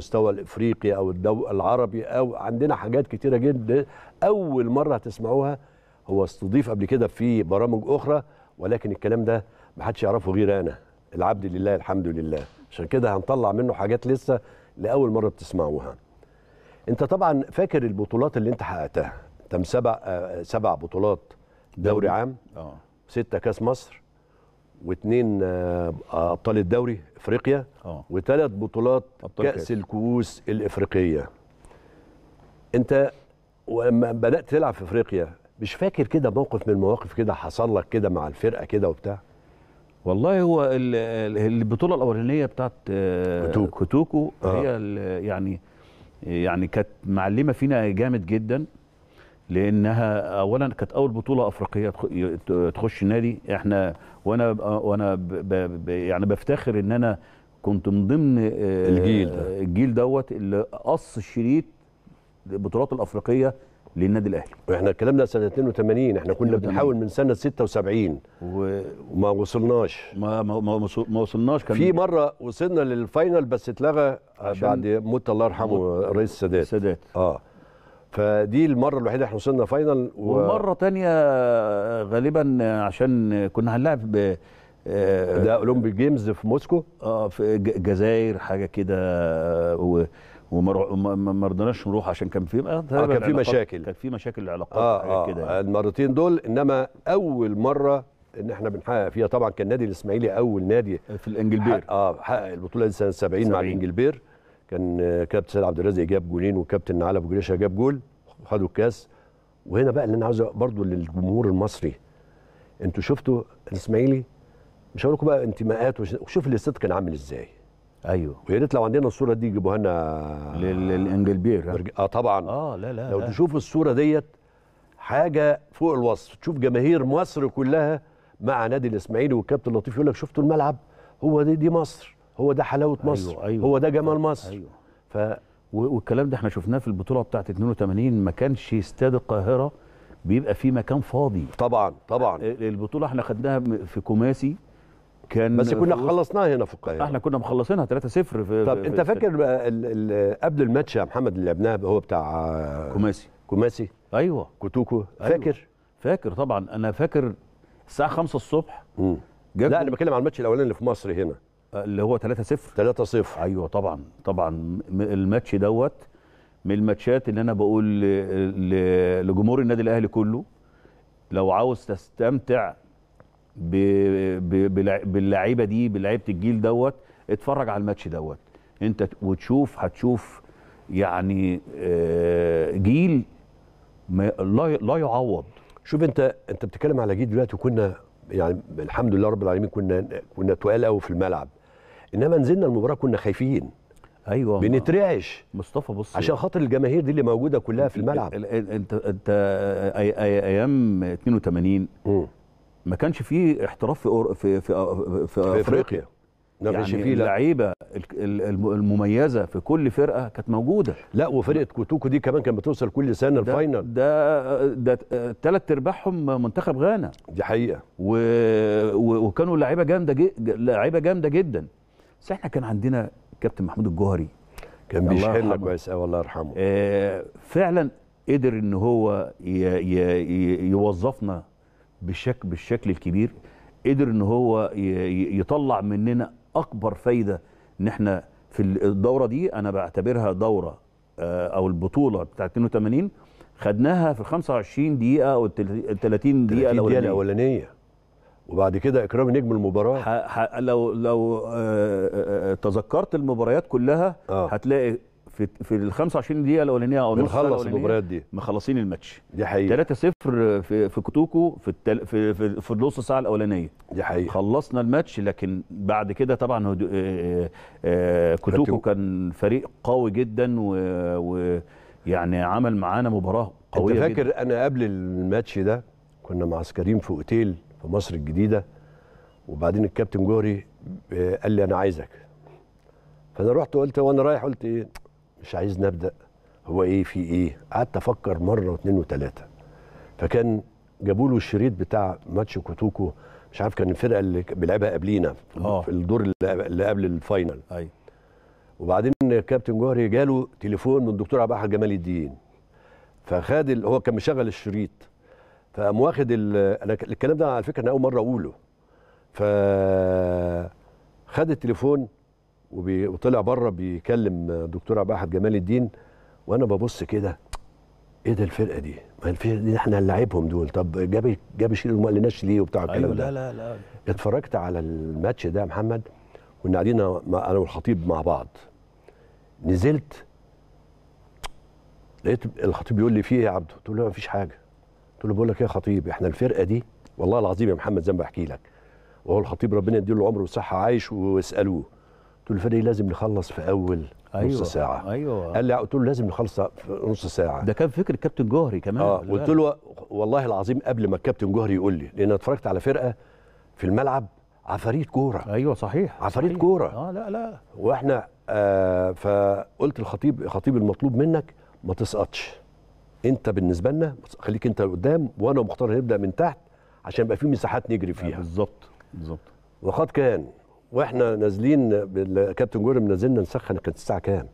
المستوى الافريقي او الدو العربي او عندنا حاجات كتيره جدا اول مره هتسمعوها هو استضيف قبل كده في برامج اخرى ولكن الكلام ده ما حدش يعرفه غير انا العبد لله الحمد لله عشان كده هنطلع منه حاجات لسه لاول مره بتسمعوها انت طبعا فاكر البطولات اللي انت حققتها تم سبع آه، سبع بطولات دوري عام اه سته كاس مصر واثنين آه، ابطال الدوري افريقيا آه. وثلاث بطولات كاس الكؤوس الافريقيه انت لما بدات تلعب في افريقيا مش فاكر كده موقف من المواقف كده حصل لك كده مع الفرقه كده وبتاع والله هو البطوله الاولانيه بتاعت آه، كوتوكو, هي يعني يعني كانت معلمه فينا جامد جدا لانها اولا كانت اول بطوله افريقيه تخش النادي احنا وانا وانا يعني بفتخر ان انا كنت من ضمن آه، الجيل ده. الجيل دوت اللي قص الشريط البطولات الافريقيه للنادي الاهلي واحنا كلامنا سنه 82 احنا كنا بنحاول من سنه 76 و... وما وصلناش ما ما ما, ما وصلناش كان في مره وصلنا للفاينل بس اتلغى بعد موت الله يرحمه الرئيس السادات السادات اه فدي المره الوحيده احنا وصلنا فاينل و... ومره تانية آه، غالبا آه، عشان كنا هنلعب ب... آه، ده اولمبيك جيمز في موسكو اه في الجزائر حاجه كده و... وما رضيناش نروح عشان كان في آه كان في مشاكل كان في مشاكل العلاقات آه آه كده يعني. المرتين دول انما اول مره ان احنا بنحقق فيها طبعا كان نادي الاسماعيلي اول نادي في الانجلبير حق اه حقق البطوله دي سنه 70 مع الانجلبير كان كابتن سيد عبد الرازق جاب جولين وكابتن علي ابو جريشه جاب جول خدوا الكاس وهنا بقى اللي انا عاوز برضه للجمهور المصري انتوا شفتوا الاسماعيلي مش هقول لكم بقى انتماءات وشوف الاستاد كان عامل ازاي ايوه ويا ريت لو عندنا الصوره دي يجيبوها لنا للانجلبير اه طبعا اه لا لا لو لا. تشوف الصوره ديت حاجه فوق الوصف تشوف جماهير مصر كلها مع نادي الاسماعيلي والكابتن لطيف يقول لك شفتوا الملعب هو دي دي مصر هو ده حلاوه أيوه مصر أيوه هو ده جمال أيوه. مصر أيوه ف والكلام ده احنا شفناه في البطوله بتاعت 82 ما كانش استاد القاهره بيبقى فيه مكان فاضي طبعا طبعا البطوله احنا خدناها في كوماسي كان بس كنا خلصناها هنا في القاهره احنا كنا مخلصينها 3-0 في طب في انت فاكر قبل الماتش يا محمد اللي لعبناه هو بتاع كوماسي كوماسي ايوه كوتوكو أيوة. فاكر فاكر طبعا انا فاكر الساعه 5 الصبح لا انا بتكلم على الماتش الاولاني اللي في مصر هنا اللي هو 3 0 3-0 ايوه طبعا طبعا الماتش دوت من الماتشات اللي انا بقول لجمهور النادي الاهلي كله لو عاوز تستمتع باللعيبه دي بلعيبه الجيل دوت اتفرج على الماتش دوت انت وتشوف هتشوف يعني آه، جيل لا يعوض شوف انت انت بتتكلم على جيل دلوقتي وكنا يعني الحمد لله رب العالمين كنا كنا تقال قوي في الملعب انما نزلنا المباراه كنا خايفين ايوه بنترعش مصطفى بص عشان خاطر الجماهير دي اللي موجوده كلها في الملعب انت انت ايام 82 ما كانش فيه احتراف في في في, في افريقيا ما كانش يعني اللعيبه المميزه في كل فرقه كانت موجوده لا وفرقه كوتوكو دي كمان كانت بتوصل كل سنه الفاينل ده ده ثلاث ارباعهم منتخب غانا دي حقيقه و... و... وكانوا لعيبه جامده جي... لعيبه جامده جدا بس احنا كان عندنا كابتن محمود الجوهري كان بيشحن كويس قوي الله يرحمه آه فعلا قدر ان هو ي ي ي يوظفنا بالشكل بالشكل الكبير قدر ان هو يطلع مننا اكبر فايده ان احنا في الدوره دي انا بعتبرها دوره آه، او البطوله بتاعه 82 خدناها في 25 دقيقه او 30 دقيقه الاولانيه وبعد كده اكرام نجم المباراه ح... ح... لو لو آه... آه،, آه، تذكرت المباريات كلها آه. هتلاقي في في ال 25 دقيقه الاولانيه او نص بنخلص المباريات دي مخلصين الماتش دي حقيقه 3-0 في في كوتوكو في التل... في في, في نص ساعه الاولانيه دي حقيقه خلصنا الماتش لكن بعد كده طبعا هدو... آه... آه... آه، كوتوكو كان فريق قوي جدا ويعني و... يعني عمل معانا مباراه قويه انت فاكر جداً. انا قبل الماتش ده كنا معسكرين في اوتيل في مصر الجديده وبعدين الكابتن جوري آه، قال لي انا عايزك فانا رحت قلت وانا رايح قلت ايه مش عايز نبدا هو ايه في ايه قعدت افكر مره واثنين وثلاثه فكان جابوا له الشريط بتاع ماتش كوتوكو مش عارف كان الفرقه اللي بيلعبها قبلينا في آه. الدور اللي قبل الفاينل ايوه وبعدين كابتن جوهري جاله تليفون من الدكتور عبد الاحد جمال الدين فخد هو كان مشغل الشريط فقام واخد انا الكلام ده على فكره انا اول مره اقوله ف خد التليفون وطلع بره بيكلم دكتور عبد احد جمال الدين وانا ببص كده ايه ده الفرقه دي؟ ما الفرقه دي احنا هنلاعبهم دول طب جاب جاب شيل ما قالناش ليه وبتاع الكلام أيوة ده لا لا لا اتفرجت على الماتش ده يا محمد كنا قاعدين انا والخطيب مع بعض نزلت لقيت الخطيب بيقول لي فيه ايه يا عبده؟ قلت له ما فيش حاجه قلت له بقول لك ايه يا خطيب احنا الفرقه دي والله العظيم يا محمد زي ما بحكي لك وهو الخطيب ربنا يديله العمر والصحه عايش واسالوه قلت له الفرقه دي لازم نخلص في اول أيوة نص ساعه ايوه قال لي قلت له لازم نخلص في نص ساعه ده كان فكر الكابتن جوهري كمان اه قلت له والله العظيم قبل ما الكابتن جوهري يقول لي لان اتفرجت على فرقه في الملعب عفاريت كوره ايوه صحيح عفاريت كوره اه لا لا واحنا آه فقلت الخطيب خطيب المطلوب منك ما تسقطش انت بالنسبه لنا خليك انت قدام وانا ومختار هنبدا من تحت عشان يبقى في مساحات نجري فيها بالظبط بالظبط وقد كان واحنا نازلين كابتن جورم نزلنا نسخن كانت الساعه كام؟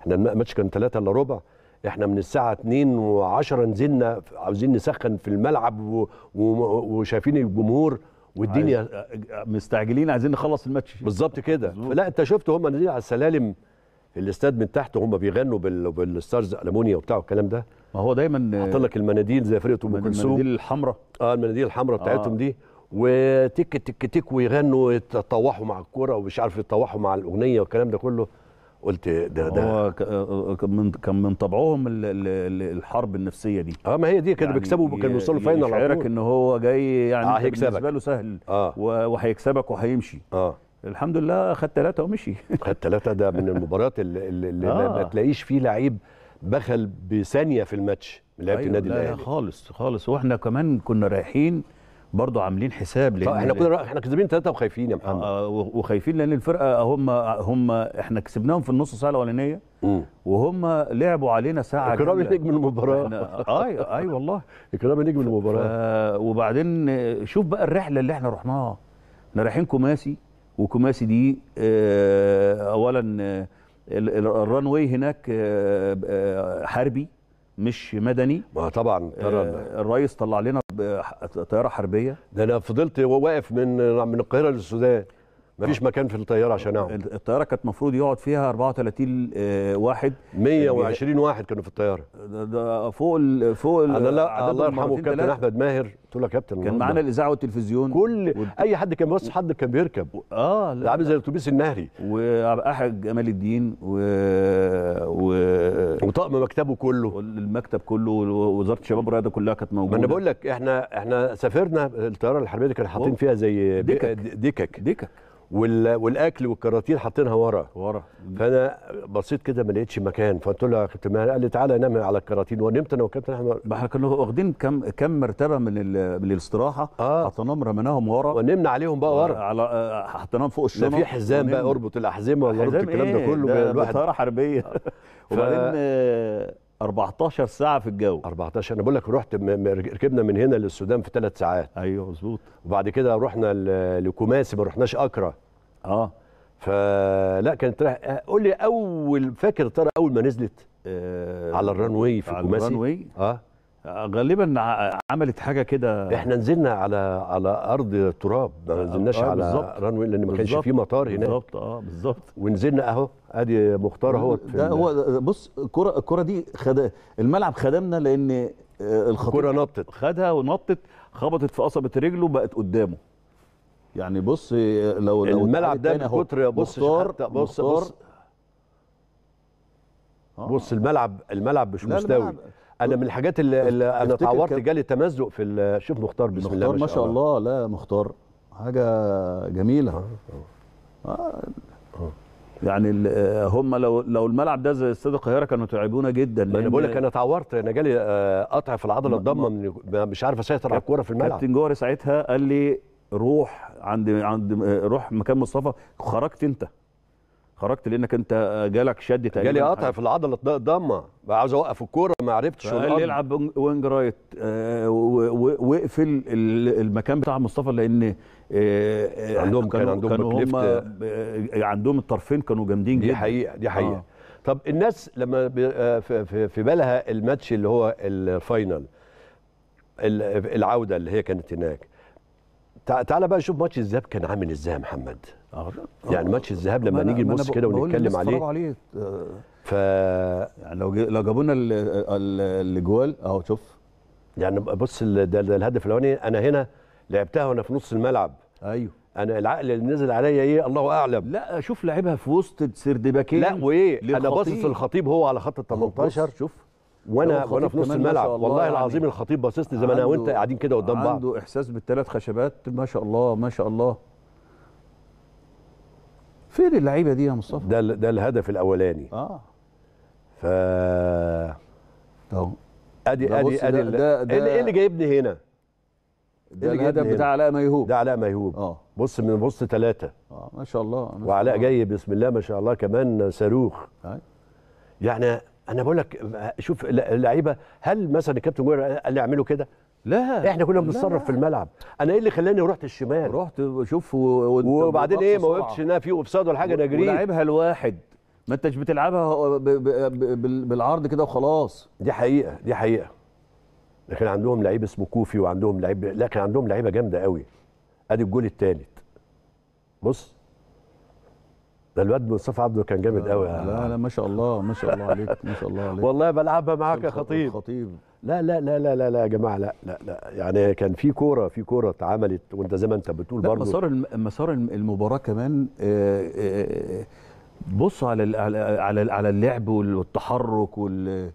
احنا الماتش كان 3 الا ربع احنا من الساعه 2 و10 نزلنا عاوزين نسخن في الملعب و... و... وشايفين الجمهور والدنيا عايز... مستعجلين عايزين نخلص الماتش بالظبط كده لا انت شفت هم نازلين على السلالم الاستاد من تحت هم بيغنوا بالستارز المونيا وبتاع والكلام ده ما هو دايما حاطط لك المناديل زي فرقه ام كلثوم المناديل الحمراء اه المناديل الحمراء آه. بتاعتهم دي وتك تك تك ويغنوا يتطوحوا مع الكوره ومش عارف يتطوحوا مع الاغنيه والكلام ده كله قلت ده ده هو كان من طبعهم الحرب النفسيه دي اه ما هي دي كانوا يعني بيكسبوا كانوا بيوصلوا فاينل على طول ان هو جاي يعني آه بالنسبه له سهل آه وهيكسبك وهيمشي اه الحمد لله خد ثلاثه ومشي خد ثلاثه ده من المباريات اللي, اللي آه. ما تلاقيش فيه لعيب بخل بثانيه في الماتش من لعيبه أيوة النادي الاهلي لا خالص خالص واحنا كمان كنا رايحين برضه عاملين حساب لان احنا كنا احنا كسبين ثلاثه وخايفين يا محمد آه, آه، وخايفين لان الفرقه هم هم احنا كسبناهم في النص ساعه الاولانيه وهم لعبوا علينا ساعه اكرامي نجم المباراه اه اي آه والله اكرامي نجم المباراه وبعدين شوف بقى الرحله اللي احنا رحناها احنا رايحين كوماسي وكوماسي دي آه، اولا آه، الران واي هناك آه، حربي مش مدني ما طبعا ترى الرئيس طلع لنا طياره حربيه ده انا فضلت واقف من من القاهره للسودان مفيش آه. مكان في الطياره عشان اقعد الطياره كانت المفروض يقعد فيها 34 آه، واحد 120 واحد كانوا في الطياره ده فوق الـ فوق انا لا الله يرحمه كابتن احمد ماهر قلت له يا كابتن كان معانا الاذاعه والتلفزيون كل و... اي حد كان بس حد كان بيركب اه لا عامل زي الاتوبيس النهري واحد جمال الدين و... و... وطقم مكتبه كله المكتب كله ووزاره الشباب والرياضه كلها كانت موجوده ما انا بقول لك احنا احنا سافرنا الطياره الحربيه دي كانوا حاطين فيها زي دكك ديكك, ديكك. والاكل والكراتين حاطينها ورا ورا فانا بصيت كده ما لقيتش مكان فقلت له يا كابتن ماهر قال لي تعالى نام على الكراتين ونمت انا وكابتن احمد ما احنا كنا واخدين كم كم مرتبه من من الاستراحه آه. حطيناهم رميناهم ورا ونمنا عليهم بقى ورا آه، على آه، حطيناهم فوق الشنط ده في حزام بقى اربط الاحزمه واربط الكلام إيه؟ ده كله ده الواحد طياره حربيه وبعدين 14 آه، ساعة في الجو 14 أنا بقول لك رحت ركبنا من هنا للسودان في ثلاث ساعات أيوه مظبوط وبعد كده رحنا لكوماسي ما رحناش أكرا اه فلا كانت رايح قول لي اول فاكر ترى اول ما نزلت آه على الران واي في الكوماسي على الران آه. اه غالبا عملت حاجه كده احنا نزلنا على على ارض تراب ما آه، نزلناش آه على ران واي لان ما كانش في مطار هناك بالظبط اه بالظبط ونزلنا اهو ادي مختار اهو ده هو بص الكره الكره دي خد الملعب خدمنا لان آه، الخطيب الكره نطت خدها ونطت خبطت في قصبه رجله بقت قدامه يعني بص آه، لو لو الملعب ده من كتر بص حتى بص بص آه. بص الملعب الملعب مش مستوي انا من الحاجات اللي, اللي انا اتعورت جالي تمزق في شوف مختار بسم مختار الله ما شاء الله لا مختار حاجه جميله آه. آه. يعني هم لو لو الملعب ده زي استاد القاهره كانوا تعبونا جدا ما انا بقول لك انا اتعورت انا جالي قطع في العضله الضمه مش عارف اسيطر على الكوره في الملعب كابتن جوهري ساعتها قال لي روح عند عند روح مكان مصطفى خرجت انت خرجت لانك انت جالك شد تقريبا جالي قطع في العضله ضمه عاوز اوقف الكوره ما عرفتش قال العب وينج رايت آه، واقفل المكان بتاع مصطفى لان آه، آه، عندهم كان عندهم كانوا هم عندهم الطرفين كانوا جامدين جدا دي حقيقه دي حقيقه آه. طب الناس لما في بالها الماتش اللي هو الفاينل العوده اللي هي كانت هناك تعال بقى شوف ماتش الذهاب كان عامل ازاي يا محمد أغلق. آه، آه، يعني ماتش الذهاب لما نيجي نبص كده ونتكلم عليه عليه آه، ف يعني لو لو جابوا لنا الاجوال اهو شوف يعني بص ده, ده الهدف الاولاني انا هنا لعبتها وانا في نص الملعب ايوه انا العقل اللي نزل عليا ايه الله اعلم لا شوف لعبها في وسط سردباكين لا وايه انا باصص الخطيب هو على خط ال 18 شوف وانا وانا في نص الملعب والله يعني العظيم الخطيب باصص لي زي ما انا وانت قاعدين كده قدام بعض عنده احساس بالثلاث خشبات ما شاء الله ما شاء الله فين اللعيبه دي يا مصطفى ده ده الهدف الاولاني اه ف اهو ادي ادي ادي إيه, ايه اللي جايبني هنا ده إيه الهدف بتاع علاء ميهوب ده علاء ميهوب اه بص من بص ثلاثه اه ما شاء الله وعلاء جاي بسم الله ما شاء الله كمان صاروخ يعني انا بقول لك شوف اللعيبه هل مثلا الكابتن جوير قال لي اعملوا كده؟ لا احنا كنا بنتصرف في الملعب انا ايه اللي خلاني رحت الشمال رحت شوف وبعدين ايه ما وقفتش ان في اوف ولا حاجه انا جريت لعبها الواحد ما انتش بتلعبها آه، بالعرض كده وخلاص دي حقيقه دي حقيقه لكن عندهم لعيب اسمه كوفي وعندهم لعيب لكن عندهم لعيبه جامده قوي ادي الجول الثالث بص ده الواد مصطفى عبده كان جامد قوي لا لا ما شاء الله ما شاء الله عليك ما شاء الله عليك والله بلعبها معاك يا خطيب خطيب لا لا لا لا لا يا جماعه لا لا لا يعني كان في كوره في كوره اتعملت وانت زي ما انت بتقول برضه مسار مسار المباراه كمان آه، آه، آه، بص على على على اللعب والتحرك وال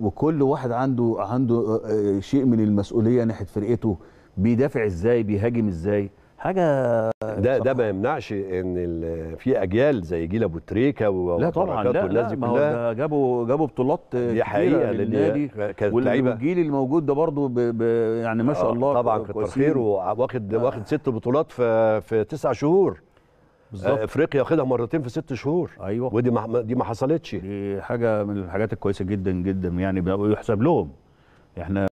وكل واحد عنده عنده شيء من المسؤوليه ناحيه فرقته بيدافع ازاي بيهاجم ازاي حاجه ده ده ما يمنعش ان في اجيال زي جيل ابو تريكه لا طبعا لا, ما هو ده جابوا جابوا بطولات دي حقيقه للنادي كانت والجيل الموجود ده برضو ب ب يعني ما شاء آه، الله طبعا كتر خيره واخد آه. واخد ست بطولات في في تسع شهور بالظبط آه، افريقيا واخدها مرتين في ست شهور ايوه ودي ما دي ما حصلتش دي حاجه من الحاجات الكويسه جدا جدا يعني بيحسب لهم احنا